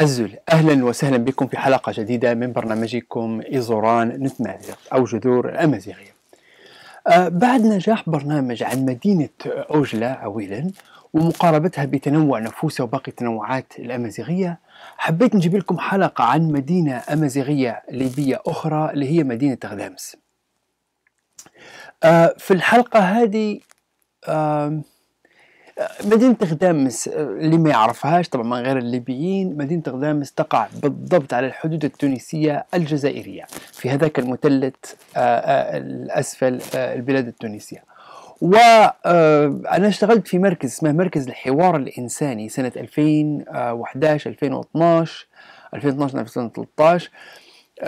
الزل اهلا وسهلا بكم في حلقه جديده من برنامجكم ايزوران نتمازق او جذور الامازيغيه. آه بعد نجاح برنامج عن مدينه اوجلا عويلا ومقاربتها بتنوع نفوسها وباقي التنوعات الامازيغيه حبيت نجيب لكم حلقه عن مدينه امازيغيه ليبيه اخرى اللي هي مدينه غدامس. آه في الحلقه هذه آه مدينة غدامس آه، اللي ما يعرفهاش طبعا من غير الليبيين مدينة غدامس تقع بالضبط على الحدود التونسية الجزائرية في هذاك المثلث آه، آه، الأسفل البلاد التونسية وأنا اشتغلت في مركز اسمه مركز الحوار الإنساني سنة 2011 2012 2012 2013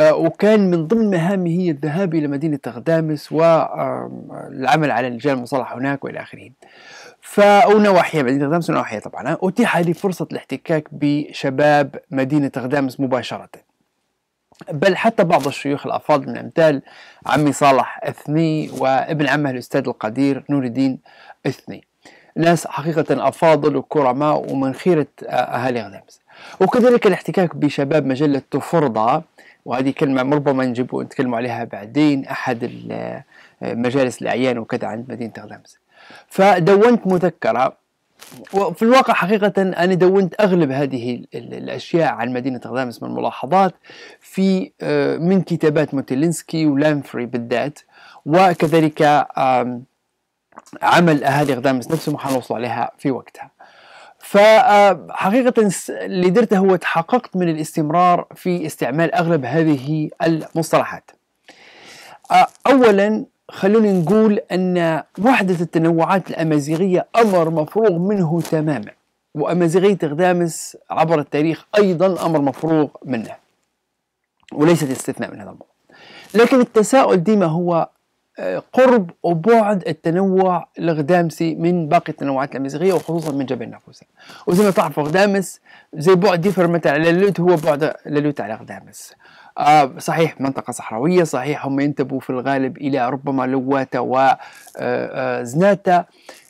وكان من ضمن مهامي هي الذهاب إلى مدينة غدامس والعمل على الرجال المصالحة هناك وإلى آخره ف او مدينه غدامس ونواحيها طبعا اتيح لي فرصه الاحتكاك بشباب مدينه غدامس مباشره بل حتى بعض الشيوخ الافاضل من امثال عمي صالح اثني وابن عمه الاستاذ القدير نور الدين اثني ناس حقيقة أفاضل وكرماء ومن خيرة آه، أهالي غدامس وكذلك الاحتكاك بشباب مجلة تفرضة وهذه كلمة ربما نجيبوا نتكلموا عليها بعدين أحد آه، مجالس الأعيان وكذا عند مدينة غدامس فدونت مذكرة وفي الواقع حقيقة أنا دونت أغلب هذه الأشياء عن مدينة غدامس من الملاحظات في آه، من كتابات موتيلينسكي ولانفري بالذات وكذلك عمل أهالي غدامس نفسهم حنوصل عليها في وقتها فحقيقة آه، اللي درته هو تحققت من الاستمرار في استعمال أغلب هذه المصطلحات آه، أولا خلونا نقول أن وحدة التنوعات الأمازيغية أمر مفروغ منه تماما وأمازيغية غدامس عبر التاريخ أيضا أمر مفروغ منه وليست استثناء من هذا الموضوع لكن التساؤل ديما هو آه، قرب وبعد التنوع الغدامسي من باقي التنوعات الامازيغيه وخصوصا من جبل نافوسا وزي ما تعرفوا غدامس زي بعد ديفر مثلا للوت هو بعد للوت على غدامس آه صحيح منطقة صحراوية صحيح هم ينتبوا في الغالب إلى ربما لواتا وزناتا آه،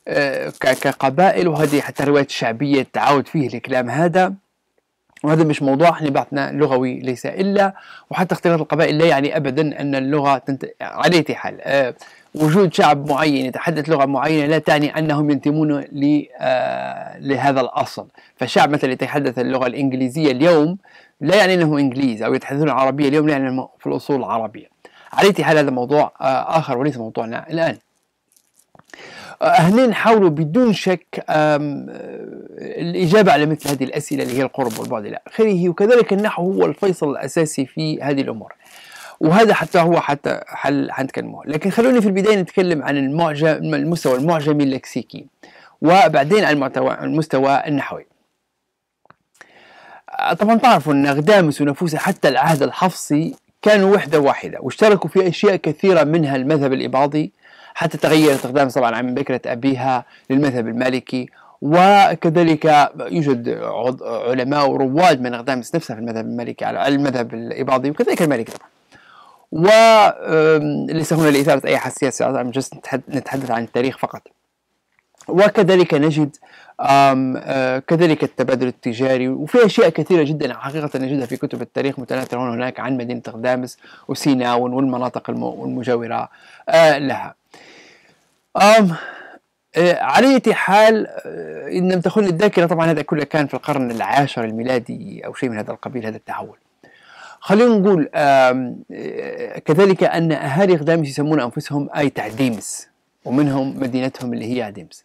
آه، آه، كقبائل وهذه حتى الروايات الشعبية تعاود فيه الكلام هذا وهذا مش موضوع احنا بحثنا لغوي ليس الا وحتى اختلاف القبائل لا يعني ابدا ان اللغه تنت... على اي حال أه وجود شعب معين يتحدث لغه معينه لا تعني انهم ينتمون ل... أه لهذا الاصل فالشعب مثلا يتحدث اللغه الانجليزيه اليوم لا يعني انه انجليز او يتحدثون العربيه اليوم لا يعني في الاصول العربيه على حال هذا موضوع آه، اخر وليس موضوعنا الان أهلين حاولوا بدون شك آه، الإجابة على مثل هذه الأسئلة اللي هي القرب والبعد إلى آخره وكذلك النحو هو الفيصل الأساسي في هذه الأمور وهذا حتى هو حتى حل حنتكلمه لكن خلوني في البداية نتكلم عن المعجم المستوى المعجمي اللكسيكي وبعدين عن المستوى النحوي طبعا تعرفوا أن اغدامس ونفوسة حتى العهد الحفصي كانوا وحدة واحدة واشتركوا في أشياء كثيرة منها المذهب الإباضي حتى تغيرت غدامس طبعا عن بكرة أبيها للمذهب المالكي وكذلك يوجد علماء ورواد من أقدامس نفسها في المذهب المالكي على المذهب الإباضي وكذلك المالكي طبعا وليس هنا لإثارة أي حساسية نتحدث عن التاريخ فقط وكذلك نجد آه، كذلك التبادل التجاري وفي اشياء كثيره جدا حقيقه نجدها في كتب التاريخ متناثره هنا هناك عن مدينه غدامس وسيناء والمناطق المجاوره آه، لها. آه، على اية حال ان لم تخن الذاكره طبعا هذا كله كان في القرن العاشر الميلادي او شيء من هذا القبيل هذا التحول. خلينا نقول كذلك ان اهالي غدامس يسمون انفسهم اي تعديمس ومنهم مدينتهم اللي هي عديمس.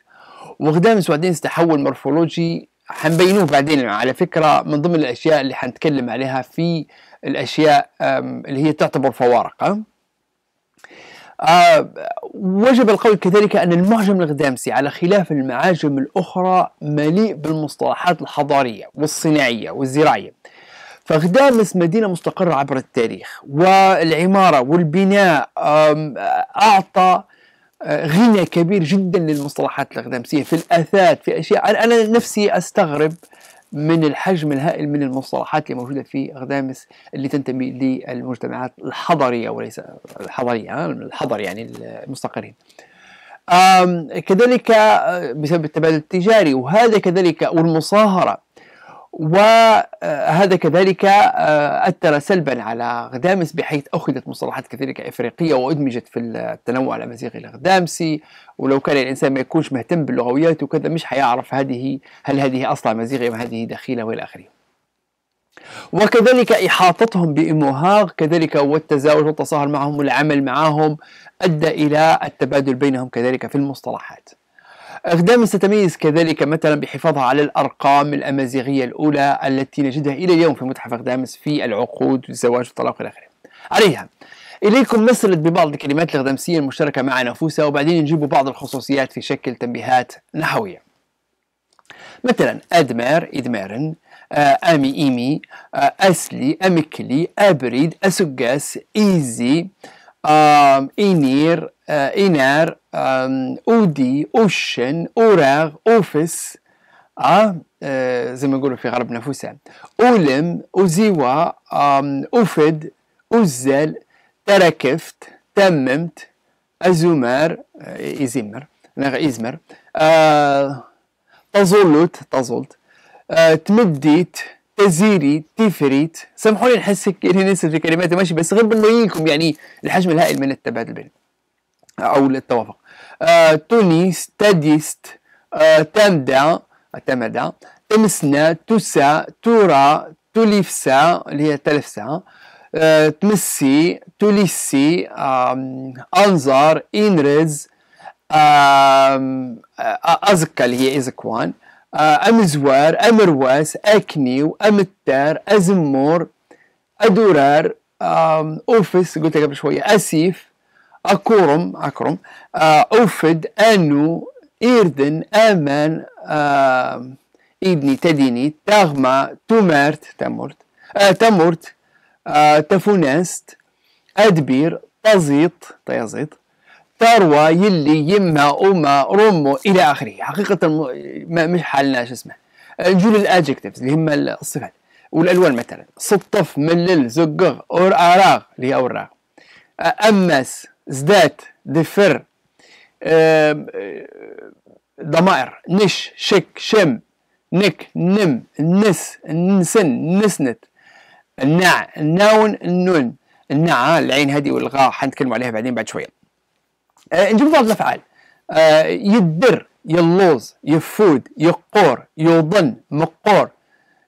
واخداه من سوادينس تحول مورفولوجي حنبينوه بعدين على فكرة من ضمن الأشياء اللي حنتكلم عليها في الأشياء اللي هي تعتبر فوارق آه. أه وجب القول كذلك أن المعجم الغدامسي على خلاف المعاجم الأخرى مليء بالمصطلحات الحضارية والصناعية والزراعية فغدامس مدينة مستقرة عبر التاريخ والعمارة والبناء أعطى آه، غنى كبير جدا للمصطلحات الاقدامسيه في الاثاث في اشياء انا نفسي استغرب من الحجم الهائل من المصطلحات اللي موجوده في اقدامس اللي تنتمي للمجتمعات الحضريه وليس الحضريه آه، الحضر يعني المستقرين. كذلك آه، بسبب التبادل التجاري وهذا كذلك والمصاهره وهذا كذلك آه، أثر سلبا على غدامس بحيث أخذت مصطلحات كثيرة إفريقية وأدمجت في التنوع الأمازيغي الغدامسي ولو كان الإنسان ما يكونش مهتم باللغويات وكذا مش حيعرف هذه هل هذه أصلا أمازيغية أم هذه دخيلة وإلى آخره وكذلك إحاطتهم بإموهاغ كذلك والتزاوج والتصاهر معهم والعمل معهم أدى إلى التبادل بينهم كذلك في المصطلحات أقدام تتميز كذلك مثلا بحفاظها على الأرقام الأمازيغية الأولى التي نجدها إلى اليوم في متحف أقدامس في العقود والزواج والطلاق إلى آخره عليها إليكم مسألة ببعض الكلمات الأقدامسية المشتركة مع نفوسها وبعدين نجيب بعض الخصوصيات في شكل تنبيهات نحوية مثلا أدمار إدمارن آه، امي ايمي آه، اسلي امكلي أبريد اسقاس ايزي آم إينير آه، إينار أودي أوشن أوراغ أوفس أه, آه، زي ما نقولوا في غرب نفوسها أولم أزيوا أوفد أزل تركفت تممت أزمر إزمر آه، إزمر أه تظلت تظلت أه تمديت تزيري تفريت سامحوني نحس اني ننسى في كلماتي ماشي بس غير بنبين يعني الحجم الهائل من التبادل بين او التوافق آه، توني ستاديست تامدا آه، تامدا تمسنا توسا تورا توليفسا اللي هي تلفسا آه، تمسي توليسي آه انظر انرز ازكا اللي هي ازكوان آه، ام زوار ام رواس اكنيو ام التار ازمور ادورار اوفس قلت قبل شويه اسيف اكورم اكرم آه، اوفد انو ايردن امان ايدني تديني تاغما تومارت تمرت آه، تمرت تفونست ادبير طزيط طيازيط ثروه يلي يما اما رمه الى اخره حقيقه ما مش حالنا شو اسمه نجول الادجكتيفز اللي هما الصفات والالوان مثلا سطف ملل زقغ اور اراغ اللي هي اوراغ امس زدات دفر ضمائر نش شك شم نك نم نس نسن نسنت النع النون النون النع العين هذه والغاء حنتكلموا عليها بعدين بعد شويه آه، نجيب ضرب الافعال آه، يدر يلوز يفود يقور يوضن مقور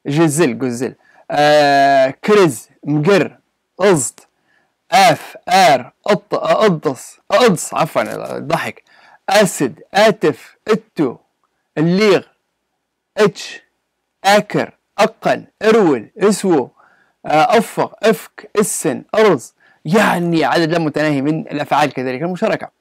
جزل قزل آه، كرز مقر أزط آف آر أط أضص أضص عفوا ضحك أسد آتف أتو الليغ اتش آكر أقن أرول أسو أفق أفك السن أرز يعني عدد لا متناهي من الأفعال كذلك المشاركة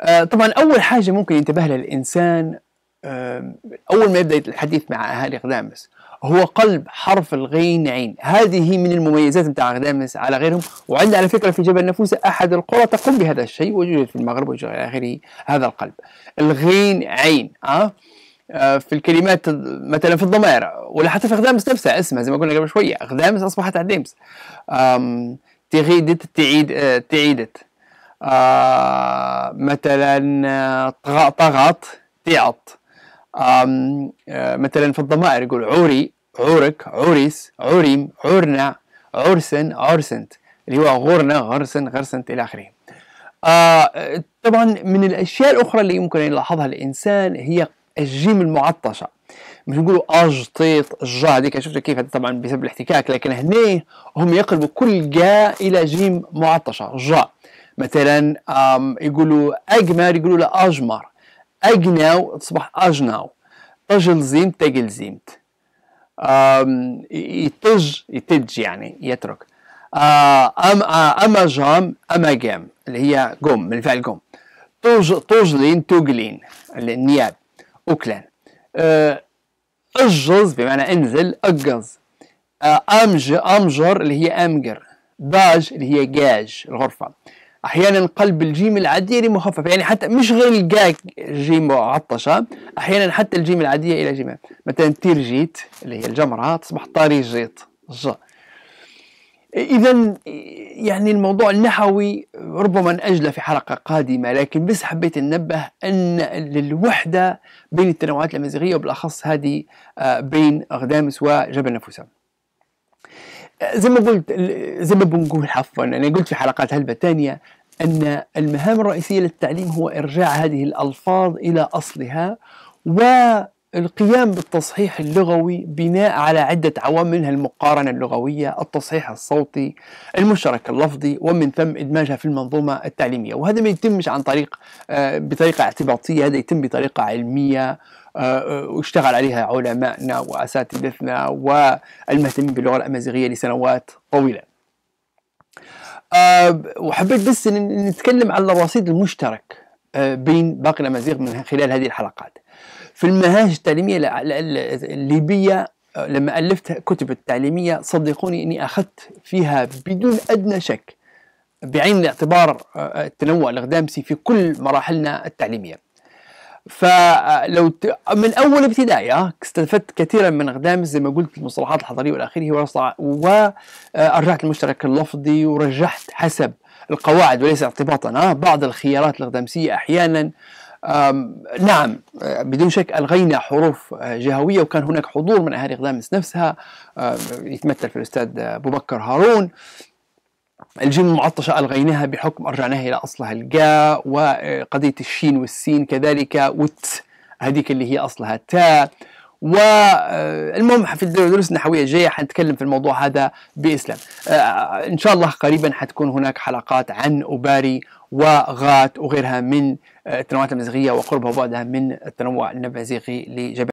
آه، طبعا اول حاجه ممكن ينتبه لها الانسان آه، اول ما يبدا الحديث مع اهالي اقدامس هو قلب حرف الغين عين هذه من المميزات نتاع اقدامس على غيرهم وعندنا على فكره في جبل نفوسة احد القرى تقوم بهذا الشيء ويوجد في المغرب الى اخره هذا القلب الغين عين آه؟, أه؟ في الكلمات مثلا في الضمائر ولا حتى في اقدامس نفسها اسمها زي ما قلنا قبل شويه اقدامس اصبحت اقدامس تغيدت تعيد تعيدت آه، مثلا آه، طغط تعط آه، مثلا في الضمائر يقول عوري عورك عوريس عوريم عورنا عرسن عرسنت اللي هو غورنا غرسن غرسنت الى اخره طبعا من الاشياء الاخرى اللي يمكن ان يلاحظها الانسان هي الجيم المعطشه مش نقولوا اجطيط جا هذيك شفتوا كيف هذا طبعا بسبب الاحتكاك لكن هنا هم يقلبوا كل جا الى جيم معطشه جا مثلا يقولوا اجمر يقولوا له اجمر اجناو تصبح اجناو تجل زيمت يتج يتج يعني يترك آه، ام آه، اما جام اما جام اللي هي قم من الفعل قم توج توجلين توجلين النياب اوكلان آه، اجز بمعنى انزل اجز امج امجر اللي هي امجر داج اللي هي جاج الغرفه احيانا قلب الجيم العاديه لمخفف يعني حتى مش غير الجاك جيم معطشه احيانا حتى الجيم العاديه الى جيم مثلا تيرجيت اللي هي الجمره تصبح طاريجيت ج اذا يعني الموضوع النحوي ربما نأجله في حلقه قادمه لكن بس حبيت ننبه ان للوحده بين التنوعات الامازيغيه وبالاخص هذه آه، بين غدامس وجبل نفوسه زي ما قلت زي ما بنقول عفوا انا قلت في حلقات هلبة ثانيه ان المهام الرئيسيه للتعليم هو ارجاع هذه الالفاظ الى اصلها و القيام بالتصحيح اللغوي بناء على عدة عوامل منها المقارنة اللغوية، التصحيح الصوتي، المشترك اللفظي ومن ثم إدماجها في المنظومة التعليمية، وهذا ما يتمش عن طريق آه، بطريقة اعتباطية، هذا يتم بطريقة علمية آه، آه، واشتغل عليها علمائنا وأساتذتنا والمهتمين باللغة الأمازيغية لسنوات طويلة. وحبيت بس نتكلم على الرصيد المشترك بين باقي الامازيغ من خلال هذه الحلقات في المناهج التعليميه الليبيه لما الفت كتب التعليميه صدقوني اني اخذت فيها بدون ادنى شك بعين الاعتبار آه، التنوع الاقدامسي في كل مراحلنا التعليميه. فلو آه، ت... من اول ابتدائي آه، استفدت كثيرا من اقدام زي ما قلت المصطلحات الحضاريه والى اخره ورجعت المشترك اللفظي ورجحت حسب القواعد وليس اعتباطا بعض الخيارات الاقدامسيه احيانا نعم بدون شك ألغينا حروف آه، جهوية وكان هناك حضور من أهالي غدامس نفسها يتمثل في الأستاذ أبو بكر هارون الجيم المعطشة ألغيناها بحكم أرجعناها إلى أصلها الجا وقضية الشين والسين كذلك وت هذيك اللي هي أصلها تاء والمهم آه، في الدروس النحويه الجايه حنتكلم في الموضوع هذا باسلام آه، ان شاء الله قريبا حتكون هناك حلقات عن اباري وغات وغيرها من آه، التنوعات المزيغية وقربها وبعدها من التنوع النماذجي لجميع